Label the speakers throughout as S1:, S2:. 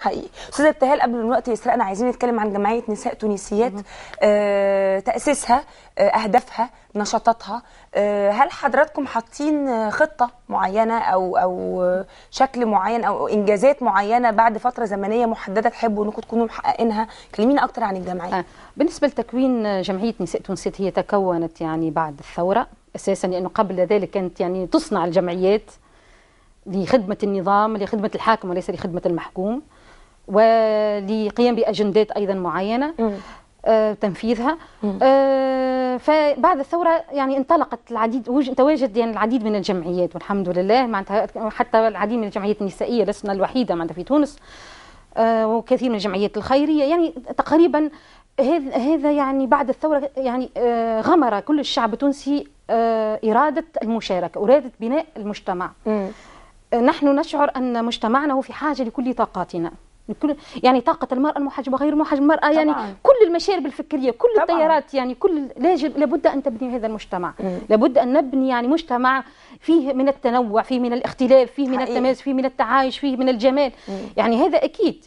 S1: حقيقي استاذ ابتهال قبل الوقت يسرقنا عايزين نتكلم عن جمعيه نساء تونسيات آه، تاسيسها آه، اهدافها نشاطاتها آه، هل حضراتكم حاطين خطه معينه او او شكل معين او انجازات معينه بعد فتره
S2: زمنيه محدده تحبوا انكم تكونوا محققينها كلمينا اكتر عن الجمعيه آه. بالنسبه لتكوين جمعيه نساء تونسيات هي تكونت يعني بعد الثوره اساسا لانه قبل ذلك كانت يعني تصنع الجمعيات لخدمه النظام لخدمه الحاكم وليس لخدمه المحكوم ولقيام باجندات ايضا معينه آه، تنفيذها آه، فبعد الثوره يعني انطلقت العديد تواجد يعني العديد من الجمعيات والحمد لله معناتها حتى العديد من الجمعيات النسائيه لسنا الوحيده معناتها في تونس آه، وكثير من الجمعيات الخيريه يعني تقريبا هذا هذا يعني بعد الثوره يعني غمر كل الشعب التونسي اراده المشاركه اراده بناء المجتمع م. نحن نشعر ان مجتمعنا هو في حاجه لكل طاقاتنا كل يعني طاقه المراه المحجبه غير محجبه يعني طبعاً. كل المشارب الفكريه كل طبعاً. التيارات يعني كل لاجب لابد ان تبني هذا المجتمع مم. لابد ان نبني يعني مجتمع فيه من التنوع فيه من الاختلاف فيه من التماس فيه من التعايش فيه من الجمال مم. يعني هذا اكيد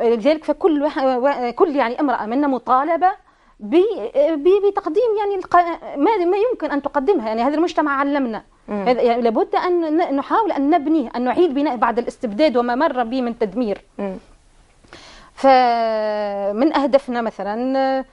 S2: لذلك فكل وح... كل يعني امراه منا مطالبه بتقديم يعني الق... ما ما يمكن ان تقدمها يعني هذا المجتمع علمنا هذا يعني لابد ان نحاول ان نبني ان نعيد بناء بعد الاستبداد وما مر به من تدمير مم. فمن أهدافنا مثلا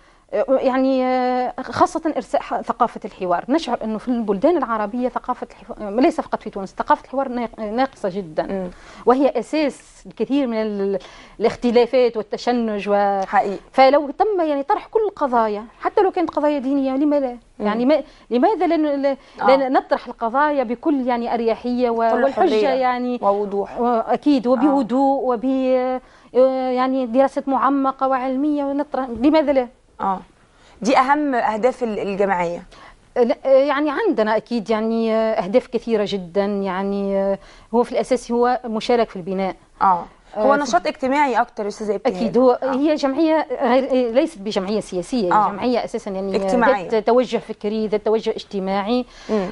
S2: يعني آه، خاصة إرساء ثقافة الحوار نشعر أنه في البلدان العربية ثقافة الحوار ليس فقط في تونس ثقافة الحوار ناقصة جدا وهي أساس الكثير من الاختلافات والتشنج و... حقيقي. فلو تم يعني طرح كل القضايا حتى لو كانت قضايا دينية لما لا يعني ما لماذا لن... لن آه. نطرح القضايا بكل يعني أريحية و... والحجة يعني ووضوح أكيد وبهدوء آه. وب يعني دراسة معمقة وعلمية ونطرح لماذا لا اه دي اهم اهداف الجمعيه يعني عندنا اكيد يعني آه، اهداف كثيره جدا يعني آه، هو في الاساس هو مشارك في البناء اه هو آه، نشاط اجتماعي اكتر استاذ ابتهال اكيد هو آه. هي جمعيه غير إيه، ليست بجمعيه سياسيه آه. جمعيه اساسا يعني ذات توجه فكري ذات توجه اجتماعي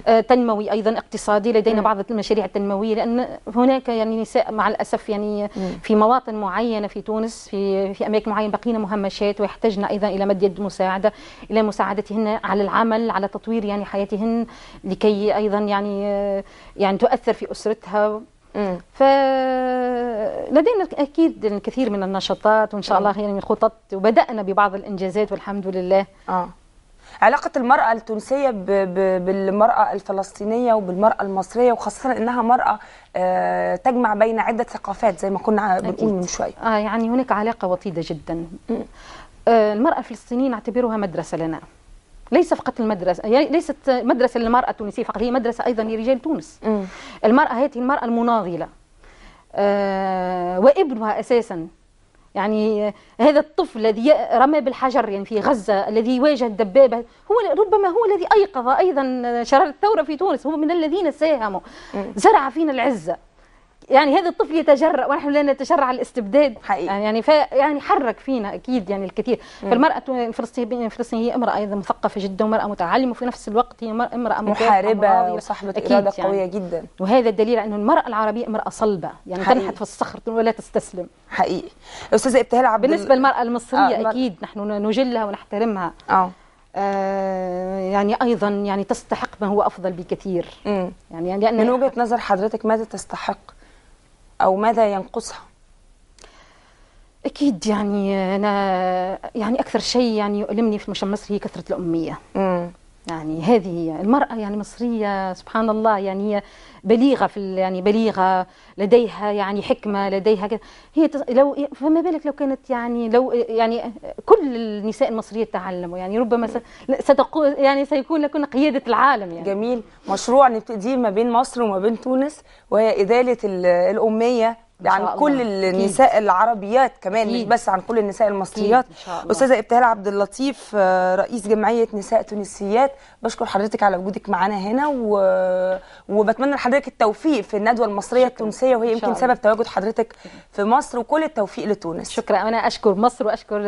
S2: آه تنموي ايضا اقتصادي لدينا م. بعض المشاريع التنمويه لان هناك يعني نساء مع الاسف يعني م. في مواطن معينه في تونس في في اماكن معينه بقينا مهمشات ويحتاجن ايضا الى مد يد مساعده الى مساعدتهن على العمل على تطوير يعني حياتهن لكي ايضا يعني آه، يعني تؤثر في اسرتها فلدينا اكيد الكثير من النشاطات وان شاء الله يعني خطط وبدانا ببعض الانجازات والحمد لله اه
S1: علاقة المرأة التونسية بالمرأة الفلسطينية وبالمرأة المصرية
S2: وخاصة أنها مرأة آه، تجمع بين عدة ثقافات زي ما كنا بنقول من شوية آه يعني هناك علاقة وطيدة جدا آه، المرأة الفلسطينية نعتبرها مدرسة لنا ليس فقط المدرسة ليست مدرسة للمرأة التونسية فقط هي مدرسة أيضا لرجال تونس م. المرأة هذه المرأة المناضلة آه وابنها أساسا يعني آه، هذا الطفل الذي رمى بالحجر يعني في غزة الذي واجه الدبابة هو ربما هو الذي أيقظ أيضا شرار الثورة في تونس هو من الذين ساهموا زرع فينا العزة يعني هذا الطفل يتجرأ ونحن لا نتجرأ على الاستبداد حقيقي. يعني, يعني ف... يعني حرك فينا اكيد يعني الكثير مم. فالمراه الفلسطينيه الفلسطينيه هي امراه ايضا مثقفه جدا ومراه متعلمه وفي نفس الوقت هي محاربه محاربه وصاحبه اراده يعني. قويه جدا وهذا الدليل انه المراه العربيه امراه صلبه يعني حقيقي. تنحت في الصخر ولا تستسلم حقيقي استاذه ابتهال عبد بالنسبه للمراه المصريه آه. اكيد نحن نجلها ونحترمها اه آه يعني ايضا يعني تستحق ما هو افضل بكثير مم. يعني لان يعني من وجهه نظر حضرتك ماذا تستحق أو ماذا ينقصها أكيد يعني أنا يعني أكثر شيء يعني يؤلمني في المجتمع المصري هي كثرة الأمية مم. يعني هذه هي المرأة يعني مصرية سبحان الله يعني هي بليغة في يعني بليغة لديها يعني حكمة لديها كده هي لو فما بالك لو كانت يعني لو يعني كل النساء المصرية تعلموا يعني ربما ستقول يعني سيكون لكن قيادة العالم يعني جميل مشروع نبتديه ما بين مصر
S1: وما بين تونس وهي إدالة الأمية عن الله. كل النساء كيد. العربيات كمان مش بس عن كل النساء المصريات استاذه ابتهال عبد اللطيف آه، رئيس جمعيه نساء تونسيات بشكر حضرتك على وجودك معانا هنا و... وبتمنى لحضرتك التوفيق في الندوه المصريه شكرا. التونسيه وهي يمكن سبب تواجد حضرتك في مصر وكل التوفيق
S2: لتونس شكرا انا اشكر مصر واشكر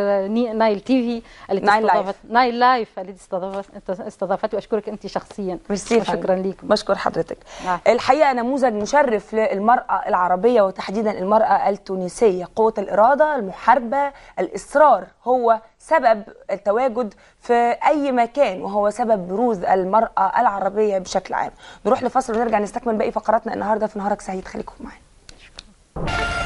S2: نايل تي في التي استضافت نايل لايف التي استضافت استضافت واشكرك انت شخصيا شكرا لكم بشكر حضرتك نعم.
S1: الحقيقه نموذج مشرف للمراه العربيه وتحديدا تحديدا المرأة التونسية قوة الإرادة المحاربة الإصرار هو سبب التواجد في أي مكان وهو سبب بروز المرأة العربية بشكل عام نروح لفصل ونرجع نستكمل باقي فقراتنا النهاردة في نهارك سعيد خليكم معانا